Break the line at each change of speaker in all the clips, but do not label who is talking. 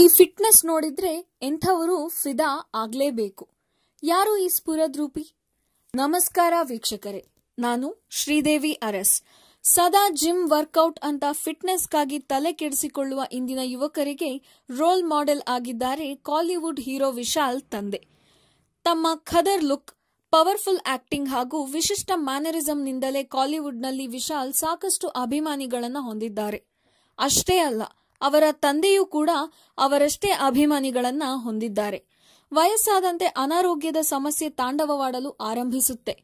ಈ ಫಿಟ್ನೆಸ್ ನೋಡಿದ್ರೆ ಎಂಥವರು ಫಿದಾ ಆಗಲೇಬೇಕು ಯಾರು ಈ ಸ್ಫುರದ್ರೂಪಿ ನಮಸ್ಕಾರ ವೀಕ್ಷಕರೇ ನಾನು ಶ್ರೀದೇವಿ ಅರಸ್ ಸದಾ ಜಿಮ್ ವರ್ಕೌಟ್ ಅಂತ ಫಿಟ್ನೆಸ್ಗಾಗಿ ತಲೆ ಕೆಡಿಸಿಕೊಳ್ಳುವ ಇಂದಿನ ಯುವಕರಿಗೆ ರೋಲ್ ಮಾಡೆಲ್ ಆಗಿದ್ದಾರೆ ಕಾಲಿವುಡ್ ಹೀರೋ ವಿಶಾಲ್ ತಂದೆ ತಮ್ಮ ಖದರ್ ಲುಕ್ ಪವರ್ಫುಲ್ ಆಕ್ಟಿಂಗ್ ಹಾಗೂ ವಿಶಿಷ್ಟ ನಿಂದಲೇ ಕಾಲಿವುಡ್ನಲ್ಲಿ ವಿಶಾಲ್ ಸಾಕಷ್ಟು ಅಭಿಮಾನಿಗಳನ್ನು ಹೊಂದಿದ್ದಾರೆ ಅಷ್ಟೇ ಅಲ್ಲ ಅವರ ತಂದೆಯೂ ಕೂಡ ಅವರಷ್ಟೇ ಅಭಿಮಾನಿಗಳನ್ನ ಹೊಂದಿದ್ದಾರೆ ವಯಸ್ಸಾದಂತೆ ಅನಾರೋಗ್ಯದ ಸಮಸ್ಯೆ ತಾಂಡವವಾಡಲು ಆರಂಭಿಸುತ್ತೆ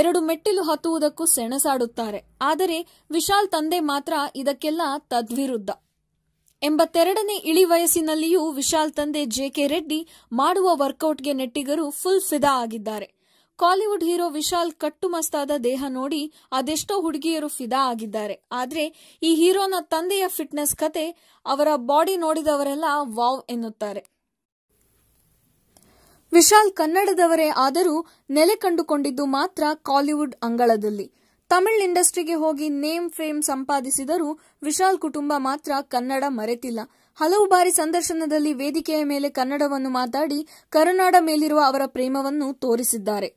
ಎರಡು ಮೆಟ್ಟಿಲು ಹತ್ತುವುದಕ್ಕೂ ಸೆಣಸಾಡುತ್ತಾರೆ ಆದರೆ ವಿಶಾಲ್ ತಂದೆ ಮಾತ್ರ ಇದಕ್ಕೆಲ್ಲ ತದ್ವಿರುದ್ಧ ಎಂಬತ್ತೆರಡನೇ ಇಳಿ ವಯಸ್ಸಿನಲ್ಲಿಯೂ ವಿಶಾಲ್ ತಂದೆ ಜೆ ಕೆ ರೆಡ್ಡಿ ಮಾಡುವ ವರ್ಕೌಟ್ಗೆ ನೆಟ್ಟಿಗರು ಫುಲ್ ಫಿದಾ ಆಗಿದ್ದಾರೆ ಕಾಲಿವುಡ್ ಹೀರೋ ವಿಶಾಲ್ ಕಟ್ಟುಮಸ್ತಾದ ದೇಹ ನೋಡಿ ಅದೆಷ್ಟೋ ಹುಡುಗಿಯರು ಫಿದಾ ಆಗಿದ್ದಾರೆ ಆದ್ರೆ ಈ ಹೀರೋನ ತಂದೆಯ ಫಿಟ್ನೆಸ್ ಕತೆ ಅವರ ಬಾಡಿ ನೋಡಿದವರೆಲ್ಲ ವಾವ್ ಎನ್ನುತ್ತಾರೆ ವಿಶಾಲ್ ಕನ್ನಡದವರೇ ಆದರೂ ನೆಲೆ ಕಂಡುಕೊಂಡಿದ್ದು ಮಾತ್ರ ಕಾಲಿವುಡ್ ಅಂಗಳದಲ್ಲಿ ತಮಿಳ್ ಇಂಡಸ್ಟ್ರಿಗೆ ಹೋಗಿ ನೇಮ್ ಫೇಮ್ ಸಂಪಾದಿಸಿದರೂ ವಿಶಾಲ್ ಕುಟುಂಬ ಮಾತ್ರ ಕನ್ನಡ ಮರೆತಿಲ್ಲ ಹಲವು ಬಾರಿ ಸಂದರ್ಶನದಲ್ಲಿ ವೇದಿಕೆಯ ಮೇಲೆ ಕನ್ನಡವನ್ನು ಮಾತಾಡಿ ಕರುನಾಡ ಮೇಲಿರುವ ಅವರ ಪ್ರೇಮವನ್ನು ತೋರಿಸಿದ್ದಾರೆ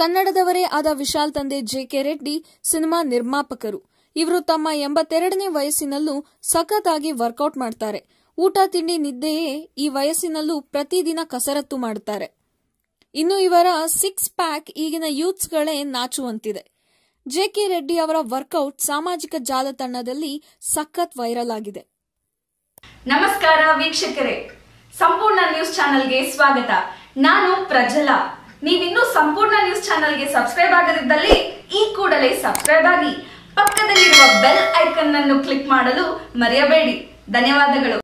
ಕನ್ನಡದವರೇ ಆದ ವಿಶಾಲ್ ತಂದೆ ಜೆ ಕೆ ರೆಡ್ಡಿ ಸಿನಿಮಾ ನಿರ್ಮಾಪಕರು ಇವರು ತಮ್ಮ ಎಂಬತ್ತೆರಡನೇ ವಯಸ್ಸಿನಲ್ಲೂ ಸಖತ್ತಾಗಿ ವರ್ಕೌಟ್ ಮಾಡ್ತಾರೆ ಊಟ ತಿಂಡಿ ನಿದ್ದೆಯೇ ಈ ವಯಸ್ಸಿನಲ್ಲೂ ಪ್ರತಿದಿನ ಕಸರತ್ತು ಮಾಡುತ್ತಾರೆ ಇನ್ನು ಇವರ ಸಿಕ್ಸ್ ಪ್ಯಾಕ್ ಈಗಿನ ಯೂತ್ಸ್ಗಳೇ ನಾಚುವಂತಿದೆ ಜೆ ಕೆ ರೆಡ್ಡಿ ಅವರ ವರ್ಕೌಟ್ ಸಾಮಾಜಿಕ ಜಾಲತಾಣದಲ್ಲಿ ಸಖತ್ ವೈರಲ್ ಆಗಿದೆ
ನಮಸ್ಕಾರ ವೀಕ್ಷಕರೇ ಸಂಪೂರ್ಣ ನ್ಯೂಸ್ ಚಾನೆಲ್ಗೆ ಸ್ವಾಗತ ನಾನು ಪ್ರಜಲ ನೀವಿನ್ನೂ ಸಂಪೂರ್ಣ ನ್ಯೂಸ್ ಚಾನೆಲ್ಗೆ ಸಬ್ಸ್ಕ್ರೈಬ್ ಆಗದಿದ್ದಲ್ಲಿ ಈ ಕೂಡಲೇ ಸಬ್ಸ್ಕ್ರೈಬ್ ಆಗಿ ಪಕ್ಕದಲ್ಲಿರುವ ಬೆಲ್ ಐಕನ್ ಅನ್ನು ಕ್ಲಿಕ್ ಮಾಡಲು ಮರೆಯಬೇಡಿ ಧನ್ಯವಾದಗಳು